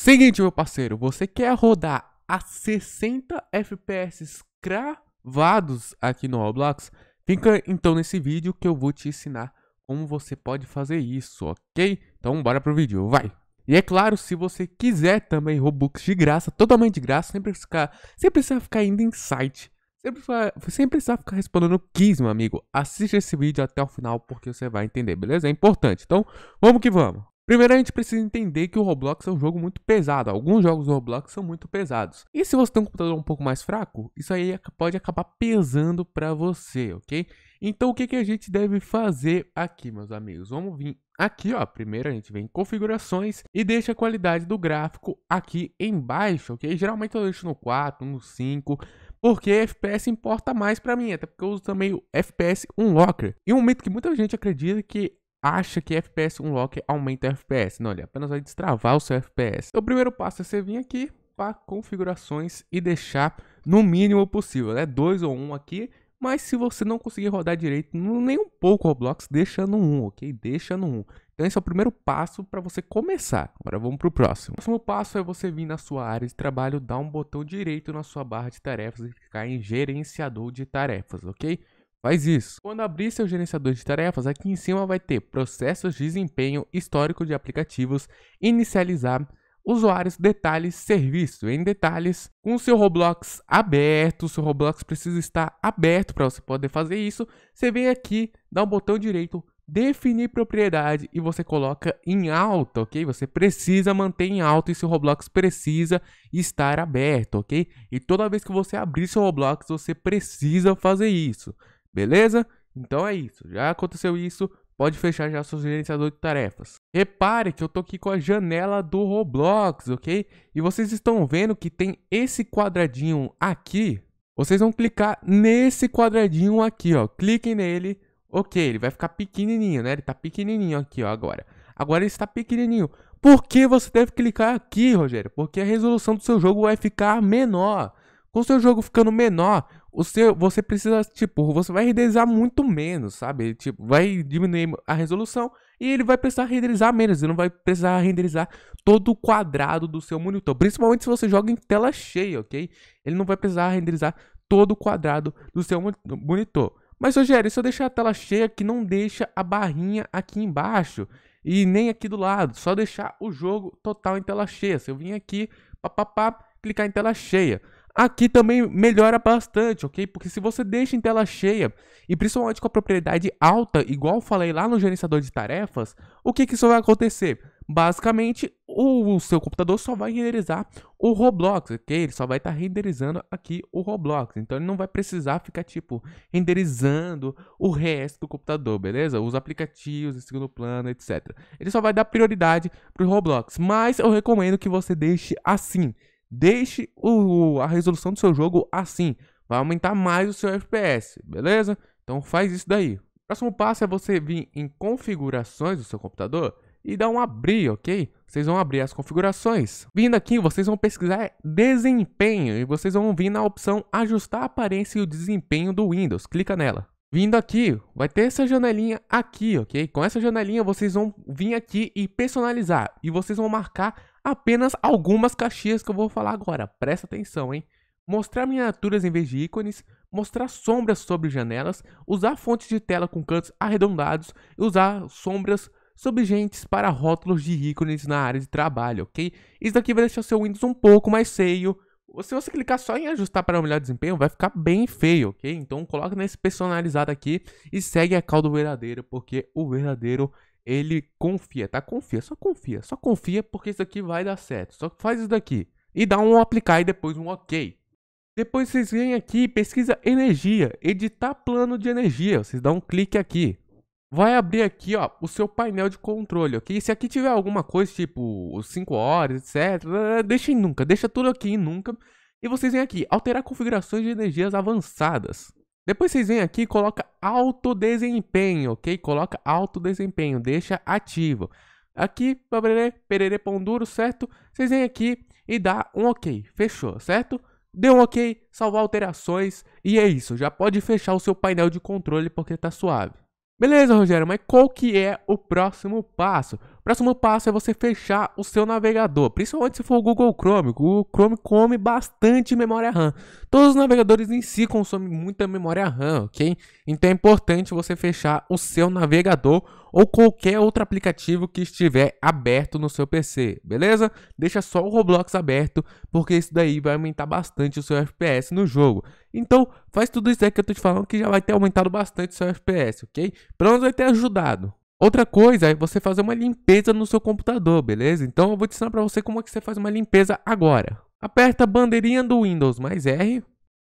Seguinte, meu parceiro, você quer rodar a 60 FPS cravados aqui no Roblox? Fica então nesse vídeo que eu vou te ensinar como você pode fazer isso, ok? Então bora pro vídeo, vai! E é claro, se você quiser também Robux de graça, totalmente de graça, sem precisar, sem precisar ficar indo em site, sem precisar, sem precisar ficar respondendo quiz, meu amigo, assiste esse vídeo até o final porque você vai entender, beleza? É importante, então vamos que vamos! Primeiro a gente precisa entender que o Roblox é um jogo muito pesado. Alguns jogos do Roblox são muito pesados. E se você tem um computador um pouco mais fraco, isso aí pode acabar pesando para você, ok? Então o que, que a gente deve fazer aqui, meus amigos? Vamos vir aqui, ó. Primeiro a gente vem em configurações e deixa a qualidade do gráfico aqui embaixo, ok? Geralmente eu deixo no 4, no 5, porque FPS importa mais para mim, até porque eu uso também o FPS Unlocker. E um mito que muita gente acredita é que acha que FPS Unlock aumenta FPS. Não, ele apenas vai destravar o seu FPS. Então, o primeiro passo é você vir aqui para configurações e deixar no mínimo possível, né? 2 ou 1 um aqui. Mas se você não conseguir rodar direito, nem um pouco Roblox, deixa no 1, um, ok? Deixa no 1. Um. Então esse é o primeiro passo para você começar. Agora vamos para o próximo. O próximo passo é você vir na sua área de trabalho, dar um botão direito na sua barra de tarefas e clicar em gerenciador de tarefas, ok? Faz isso. Quando abrir seu gerenciador de tarefas, aqui em cima vai ter processos de desempenho, histórico de aplicativos, inicializar, usuários, detalhes, serviço. Em detalhes, com seu Roblox aberto, seu Roblox precisa estar aberto para você poder fazer isso. Você vem aqui, dá o um botão direito, definir propriedade e você coloca em alta, ok? Você precisa manter em alta e seu Roblox precisa estar aberto, ok? E toda vez que você abrir seu Roblox, você precisa fazer isso. Beleza? Então é isso. Já aconteceu isso, pode fechar já seu gerenciador de tarefas. Repare que eu tô aqui com a janela do Roblox, ok? E vocês estão vendo que tem esse quadradinho aqui. Vocês vão clicar nesse quadradinho aqui, ó. Cliquem nele. Ok, ele vai ficar pequenininho, né? Ele tá pequenininho aqui, ó, agora. Agora ele está pequenininho. Por que você deve clicar aqui, Rogério? Porque a resolução do seu jogo vai ficar menor. Com o seu jogo ficando menor, o seu, você precisa, tipo, você vai renderizar muito menos, sabe? Tipo, vai diminuir a resolução e ele vai precisar renderizar menos, ele não vai precisar renderizar todo o quadrado do seu monitor, principalmente se você joga em tela cheia, ok? Ele não vai precisar renderizar todo o quadrado do seu monitor. Mas, Rogério, se eu deixar a tela cheia, que não deixa a barrinha aqui embaixo e nem aqui do lado, só deixar o jogo total em tela cheia. Se eu vim aqui, papapá, clicar em tela cheia. Aqui também melhora bastante, ok? Porque se você deixa em tela cheia, e principalmente com a propriedade alta, igual falei lá no gerenciador de tarefas, o que, que isso vai acontecer? Basicamente, o seu computador só vai renderizar o Roblox, ok? Ele só vai estar tá renderizando aqui o Roblox. Então ele não vai precisar ficar, tipo, renderizando o resto do computador, beleza? Os aplicativos em segundo plano, etc. Ele só vai dar prioridade para o Roblox. Mas eu recomendo que você deixe assim. Deixe o, a resolução do seu jogo assim. Vai aumentar mais o seu FPS, beleza? Então faz isso daí. O próximo passo é você vir em configurações do seu computador e dar um abrir, ok? Vocês vão abrir as configurações. Vindo aqui, vocês vão pesquisar desempenho e vocês vão vir na opção ajustar a aparência e o desempenho do Windows. Clica nela. Vindo aqui, vai ter essa janelinha aqui, ok? Com essa janelinha vocês vão vir aqui e personalizar. E vocês vão marcar apenas algumas caixinhas que eu vou falar agora. Presta atenção, hein? Mostrar miniaturas em vez de ícones, mostrar sombras sobre janelas, usar fontes de tela com cantos arredondados e usar sombras subgentes para rótulos de ícones na área de trabalho, ok? Isso daqui vai deixar seu Windows um pouco mais feio se você clicar só em ajustar para melhor desempenho, vai ficar bem feio, ok? Então coloca nesse personalizado aqui e segue a caldo verdadeiro, porque o verdadeiro ele confia, tá? Confia, só confia, só confia porque isso aqui vai dar certo. Só faz isso daqui e dá um aplicar e depois um ok. Depois vocês vêm aqui, pesquisa energia, editar plano de energia. Vocês dão um clique aqui vai abrir aqui, ó, o seu painel de controle, ok? Se aqui tiver alguma coisa, tipo 5 horas, etc, eh, eh, deixa em nunca, deixa tudo aqui em nunca. E vocês vêm aqui, alterar configurações de energias avançadas. Depois vocês vêm aqui e coloca alto desempenho, ok? Coloca alto desempenho, deixa ativo. Aqui, perere, pererê pão duro, certo? Vocês vêm aqui e dá um ok, fechou, certo? Deu um ok, salvar alterações e é isso. Já pode fechar o seu painel de controle porque tá suave. Beleza, Rogério, mas qual que é o próximo passo? Próximo passo é você fechar o seu navegador, principalmente se for o Google Chrome. O Google Chrome come bastante memória RAM. Todos os navegadores em si consomem muita memória RAM, ok? Então é importante você fechar o seu navegador ou qualquer outro aplicativo que estiver aberto no seu PC, beleza? Deixa só o Roblox aberto, porque isso daí vai aumentar bastante o seu FPS no jogo. Então, faz tudo isso aí que eu tô te falando que já vai ter aumentado bastante o seu FPS, ok? Pelo menos vai ter ajudado. Outra coisa é você fazer uma limpeza no seu computador, beleza? Então eu vou te ensinar para você como é que você faz uma limpeza agora. Aperta a bandeirinha do Windows mais R,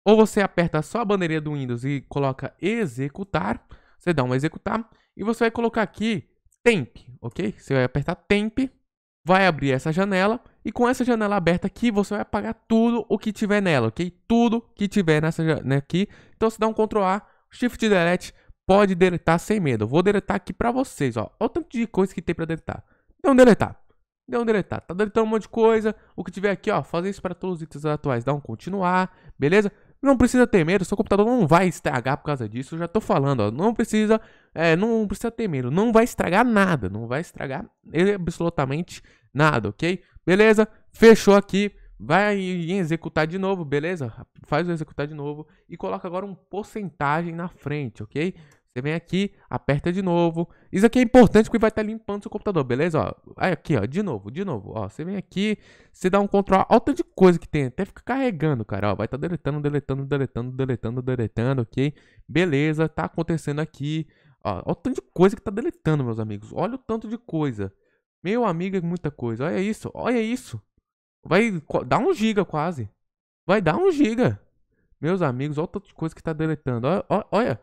ou você aperta só a bandeirinha do Windows e coloca executar, você dá um executar, e você vai colocar aqui temp, ok? Você vai apertar temp, vai abrir essa janela, e com essa janela aberta aqui, você vai apagar tudo o que tiver nela, ok? Tudo que tiver nessa janela né, aqui. Então você dá um Ctrl A, Shift Delete, Pode deletar sem medo. Eu vou deletar aqui pra vocês, ó. Olha o tanto de coisa que tem pra deletar. Deu um deletar. Deu um deletar. Tá deletando um monte de coisa. O que tiver aqui, ó. Fazer isso pra todos os itens atuais. Dá um continuar, beleza? Não precisa ter medo, seu computador não vai estragar por causa disso, eu já tô falando, ó. Não precisa, é, não precisa ter medo, não vai estragar nada, não vai estragar absolutamente nada, ok? Beleza? Fechou aqui, vai em executar de novo, beleza? Faz o executar de novo e coloca agora um porcentagem na frente, ok? Você vem aqui, aperta de novo. Isso aqui é importante porque vai estar tá limpando seu computador, beleza? Ó, aí aqui, ó, de novo, de novo. Ó, você vem aqui, você dá um control, olha o tanto de coisa que tem, até fica carregando, cara. Ó, vai estar tá deletando, deletando, deletando, deletando, deletando, ok? Beleza, tá acontecendo aqui. Ó, olha o tanto de coisa que tá deletando, meus amigos. Olha o tanto de coisa. Meu amigo, é muita coisa. Olha isso, olha isso. Vai dar um giga quase. Vai dar um giga. Meus amigos, olha o tanto de coisa que tá deletando. olha. olha.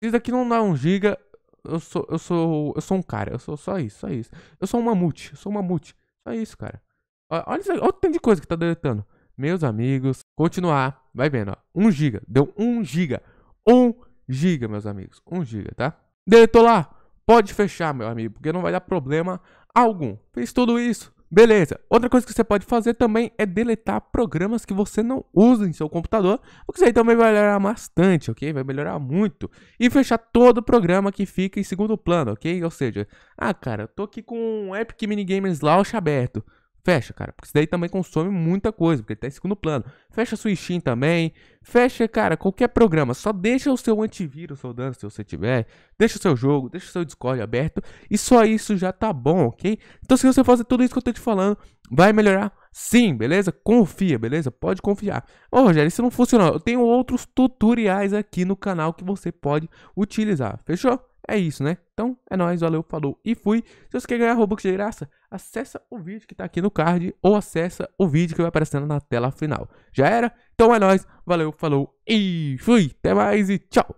Isso daqui não dá um giga. Eu sou, eu sou, eu sou um cara. Eu sou só isso, só isso. Eu sou um mamute, eu sou um mamute. Só isso, cara. Olha, olha, olha o tanto de coisa que tá deletando. Meus amigos, continuar. Vai vendo, ó. 1 giga. Deu 1 giga. 1 giga, meus amigos. 1 giga, tá? Deletou lá. Pode fechar, meu amigo, porque não vai dar problema algum. Fez tudo isso. Beleza. Outra coisa que você pode fazer também é deletar programas que você não usa em seu computador, o que aí também vai melhorar bastante, ok? Vai melhorar muito. E fechar todo o programa que fica em segundo plano, ok? Ou seja, ah, cara, eu tô aqui com um Epic Minigames Launch aberto. Fecha, cara, porque isso daí também consome muita coisa, porque ele tá em segundo plano. Fecha steam também. Fecha, cara, qualquer programa. Só deixa o seu antivírus rodando se você tiver. Deixa o seu jogo, deixa o seu Discord aberto. E só isso já tá bom, ok? Então, se você fazer tudo isso que eu tô te falando, vai melhorar sim, beleza? Confia, beleza? Pode confiar. Ô, Rogério, isso não funcionou. Eu tenho outros tutoriais aqui no canal que você pode utilizar, fechou? É isso, né? Então é nóis, valeu, falou e fui. Se você quer ganhar Robux de graça, acessa o vídeo que tá aqui no card ou acessa o vídeo que vai aparecendo na tela final. Já era? Então é nóis, valeu, falou e fui. Até mais e tchau!